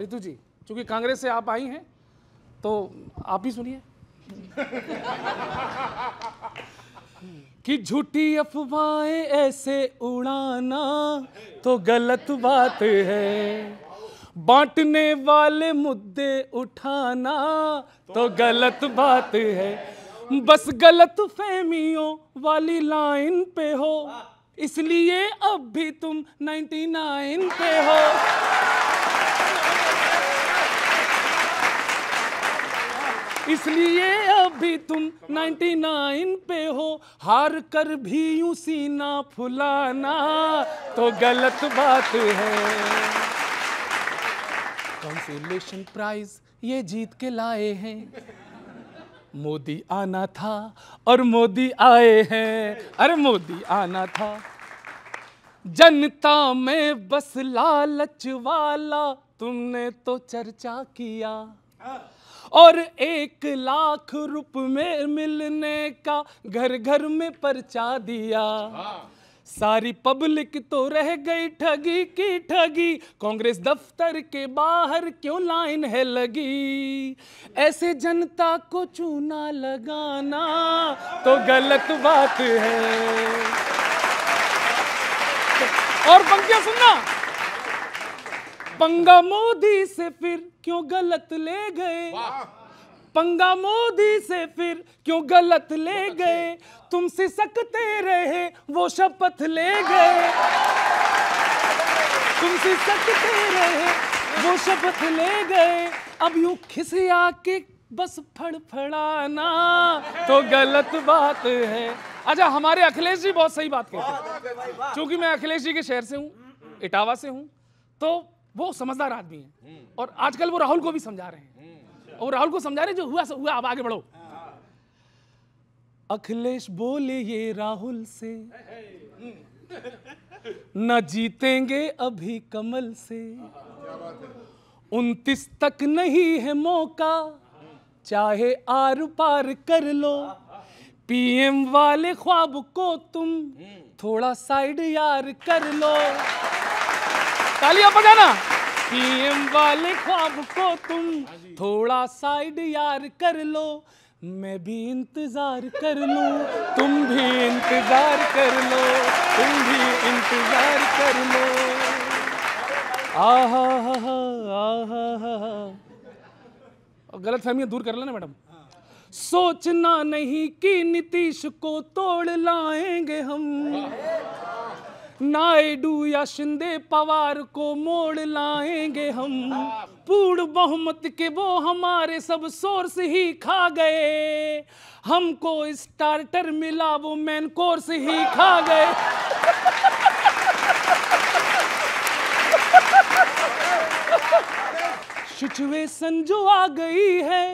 रितु जी चूंकि कांग्रेस से आप आई हैं तो आप ही सुनिए कि झूठी अफवाहें ऐसे उड़ाना तो गलत बात है बांटने वाले मुद्दे उठाना तो गलत बात है बस गलत फहमियों वाली लाइन पे हो इसलिए अब भी तुम 99 पे हो इसलिए अभी तुम 99 पे हो हार कर भी यू सीना फुलाना तो गलत बात है कंसोलेशन प्राइज ये जीत के लाए हैं मोदी आना था और मोदी आए हैं अरे मोदी आना था जनता में बस लालच वाला तुमने तो चर्चा किया हाँ। और एक लाख रुप में मिलने का घर घर में पर्चा दिया हाँ। सारी पब्लिक तो रह गई ठगी की ठगी कांग्रेस दफ्तर के बाहर क्यों लाइन है लगी ऐसे जनता को चूना लगाना तो गलत बात है और पंक्तियां सुनना पंगा मोदी से फिर क्यों गलत ले गए पंगा मोदी से फिर क्यों गलत ले गए तुम सिसकते रहे वो शपथ ले गए तुम सिसकते रहे वो शपथ ले गए अब यूं खिस आके बस फड़फड़ाना तो गलत बात है अच्छा हमारे अखिलेश जी बहुत सही बात कहते हैं क्योंकि मैं अखिलेश जी के शहर से हूँ इटावा से हूँ तो वो समझदार आदमी है हम्म। और आजकल वो राहुल को भी समझा रहे हैं हम्म। और राहुल को समझा रहे जो हुआ सो हुआ अब आगे बढ़ो हाँ। अखिलेश बोले ये राहुल से न जीतेंगे अभी कमल से उनतीस तक नहीं है मौका चाहे आर पार कर लो पीएम वाले ख्वाब को तुम हम्म। थोड़ा साइड यार कर लो तालियां बजाना पीएम वाले ख्वाब को तुम हाँ थोड़ा साइड यार कर लो मैं भी इंतजार कर लूं तुम भी इंतजार कर लो तुम भी इंतजार कर लो आहा हा हा आहा हा हा गलत फहमियाँ दूर कर लेना मैडम सोचना नहीं कि नीतीश को तोड़ लाएंगे हम नायडू या शिंदे पवार को मोड़ लाएंगे हम पूर्ण बहुमत के वो हमारे सब सोर्स ही खा गए हमको स्टार्टर मिला वो मैन कोर्स ही खा गए सिचुएशन जो आ गई है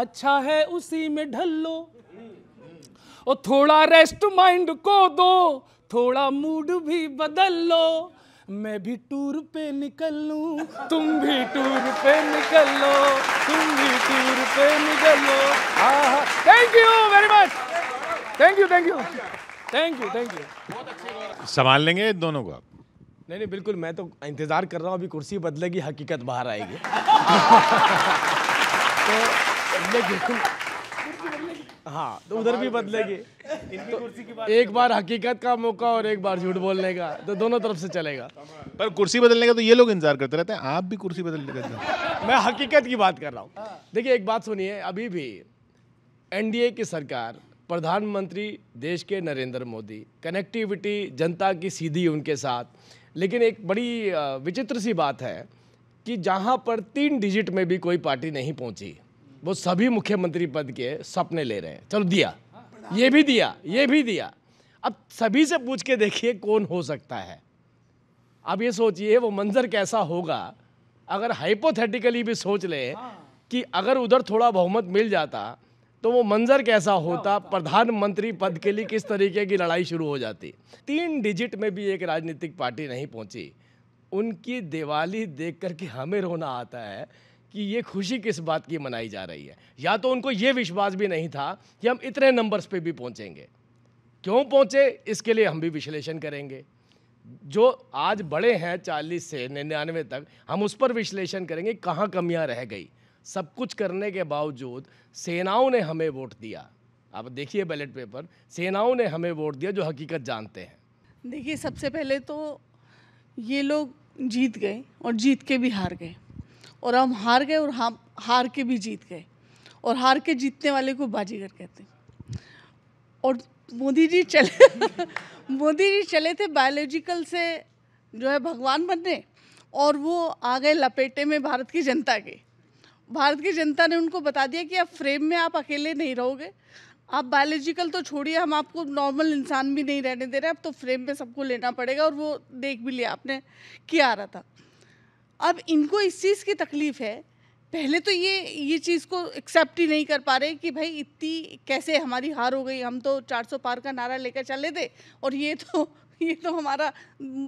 अच्छा है उसी में ढल लो और थोड़ा रेस्ट माइंड को दो थोड़ा मूड भी बदल लो मैं भी टूर पे निकल लू तुम भी टूर पे निकल लो तुम भी टूर पे निकल लो thank you very much thank you thank you thank you thank you संभाल लेंगे दोनों को आप नहीं नहीं बिल्कुल मैं तो इंतज़ार कर रहा हूँ अभी कुर्सी बदलेगी हकीकत बाहर आएगी तो लेकिन हाँ तो उधर भी बदलेगी तो एक बार हकीकत का मौका और एक बार झूठ बोलने का तो दोनों तरफ से चलेगा पर कुर्सी बदलने का तो ये लोग इंतजार करते रहते हैं आप भी कुर्सी बदल करते हैं मैं हकीकत की बात कर रहा हूँ देखिए एक बात सुनिए अभी भी एनडीए की सरकार प्रधानमंत्री देश के नरेंद्र मोदी कनेक्टिविटी जनता की सीधी उनके साथ लेकिन एक बड़ी विचित्र सी बात है कि जहाँ पर तीन डिजिट में भी कोई पार्टी नहीं पहुँची वो सभी मुख्यमंत्री पद के सपने ले रहे हैं चलो दिया ये भी दिया ये भी दिया अब सभी से पूछ के देखिए कौन हो सकता है अब ये सोचिए वो मंजर कैसा होगा अगर हाइपोथेटिकली भी सोच ले हाँ। कि अगर उधर थोड़ा बहुमत मिल जाता तो वो मंजर कैसा होता प्रधानमंत्री पद के लिए किस तरीके की लड़ाई शुरू हो जाती तीन डिजिट में भी एक राजनीतिक पार्टी नहीं पहुंची उनकी दिवाली देख करके हमें रोना आता है कि ये खुशी किस बात की मनाई जा रही है या तो उनको ये विश्वास भी नहीं था कि हम इतने नंबर्स पे भी पहुंचेंगे क्यों पहुंचे इसके लिए हम भी विश्लेषण करेंगे जो आज बड़े हैं चालीस से निन्यानवे तक हम उस पर विश्लेषण करेंगे कहाँ कमियाँ रह गई सब कुछ करने के बावजूद सेनाओं ने हमें वोट दिया आप देखिए बैलेट पेपर सेनाओं ने हमें वोट दिया जो हकीकत जानते हैं देखिए सबसे पहले तो ये लोग जीत गए और जीत के भी हार गए और हम हार गए और हम हार के भी जीत गए और हार के जीतने वाले को बाजीगर कहते और मोदी जी चले मोदी जी चले थे बायोलॉजिकल से जो है भगवान बनने और वो आ गए लपेटे में भारत की जनता के भारत की जनता ने उनको बता दिया कि अब फ्रेम में आप अकेले नहीं रहोगे आप बायोलॉजिकल तो छोड़िए हम आपको नॉर्मल इंसान भी नहीं रहने दे रहे अब तो फ्रेम में सबको लेना पड़ेगा और वो देख भी लिया आपने किया आ रहा था अब इनको इस चीज़ की तकलीफ़ है पहले तो ये ये चीज़ को एक्सेप्ट ही नहीं कर पा रहे कि भाई इतनी कैसे हमारी हार हो गई हम तो 400 पार का नारा लेकर चले थे और ये तो ये तो हमारा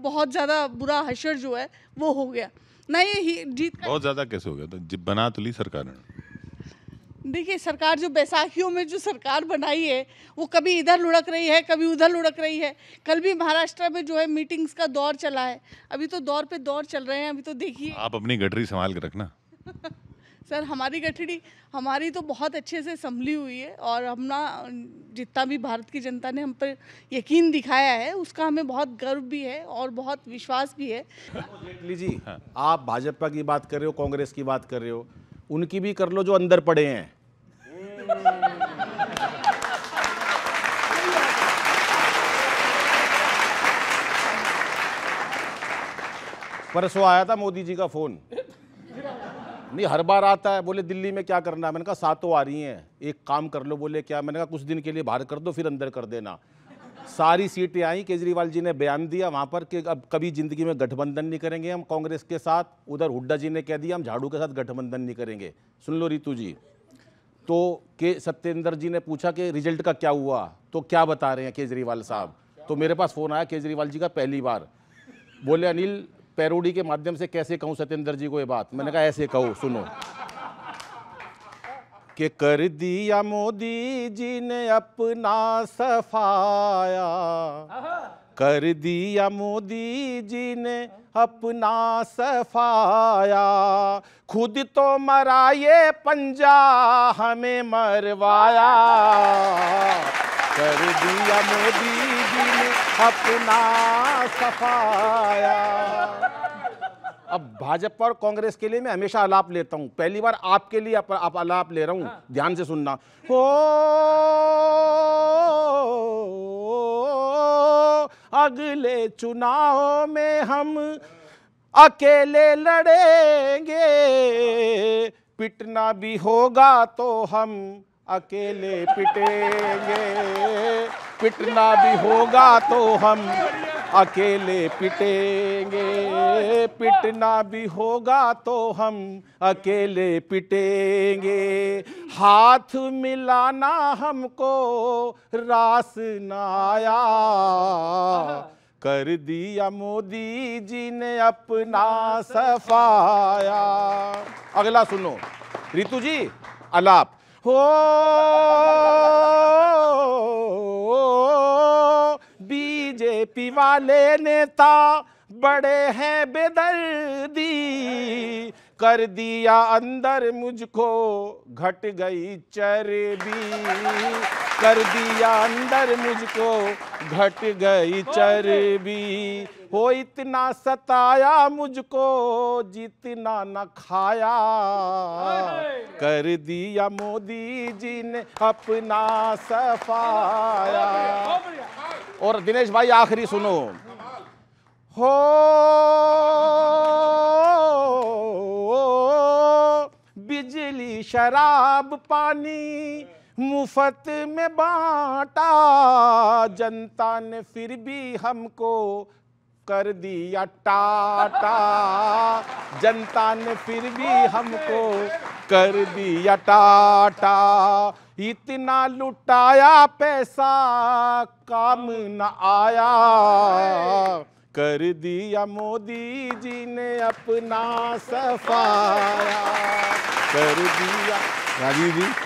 बहुत ज़्यादा बुरा हशर जो है वो हो गया ना ये जीत बहुत ज़्यादा कैसे हो गया था बना तो ली सरकार ने देखिए सरकार जो बैसाखियों में जो सरकार बनाई है वो कभी इधर लुढ़क रही है कभी उधर लुढ़क रही है कल भी महाराष्ट्र में जो है मीटिंग्स का दौर चला है अभी तो दौर पे दौर चल रहे हैं अभी तो देखिए आप अपनी गठरी संभाल के रखना सर हमारी गठरी हमारी तो बहुत अच्छे से संभली हुई है और हम ना जितना भी भारत की जनता ने हम पर यकीन दिखाया है उसका हमें बहुत गर्व भी है और बहुत विश्वास भी है जी हाँ। आप भाजपा की बात कर रहे हो कांग्रेस की बात कर रहे हो उनकी भी कर लो जो अंदर पड़े हैं परसों आया था मोदी जी का फोन नहीं हर बार आता है बोले दिल्ली में क्या करना है मैंने कहा सातों आ रही हैं एक काम कर लो बोले क्या मैंने कहा कुछ दिन के लिए बाहर कर दो फिर अंदर कर देना सारी सीटें आई केजरीवाल जी ने बयान दिया वहाँ पर कि अब कभी ज़िंदगी में गठबंधन नहीं करेंगे हम कांग्रेस के साथ उधर हुड्डा जी ने कह दिया हम झाड़ू के साथ गठबंधन नहीं करेंगे सुन लो रितु जी तो के सत्येंद्र जी ने पूछा कि रिजल्ट का क्या हुआ तो क्या बता रहे हैं केजरीवाल साहब तो मेरे पास फ़ोन आया केजरीवाल जी का पहली बार बोले अनिल पैरोडी के माध्यम से कैसे कहूँ सत्येंद्र जी को ये बात मैंने कहा ऐसे कहो सुनो के कर दिया मोदी जी ने अपना सफाया कर दिया मोदी जी ने अपना सफाया खुद तो मरा ये पंजा हमें मरवाया कर दिया मोदी जी ने अपना सफाया अब भाजपा और कांग्रेस के लिए मैं हमेशा आलाप लेता हूँ पहली बार आपके लिए आप, आप अलाप ले रहा हूँ हाँ। ध्यान से सुनना हो अगले चुनाव में हम अकेले लड़ेंगे पिटना भी होगा तो हम अकेले पिटेंगे पिटना भी होगा तो हम अकेले पिटेंगे पिटना भी होगा तो हम अकेले पिटेंगे हाथ मिलाना हमको रास नाया आया कर दिया मोदी जी ने अपना सफाया अगला सुनो ऋतु जी अलाप हो बीजेपी वाले नेता बड़े हैं बेदर्दी कर दिया अंदर मुझको घट गई चर्बी कर दिया अंदर मुझको घट गई चर्बी हो इतना सताया मुझको जितना न खाया कर दिया मोदी जी ने अपना सफाया और दिनेश भाई आखिरी सुनो हो बिजली शराब पानी मुफ्त में बांटा जनता ने फिर भी हमको कर दिया टाटा जनता ने फिर भी हमको कर दिया टाटा इतना लुटाया पैसा काम न आया कर दिया मोदी जी ने अपना सफाया कर दिया राजीव जी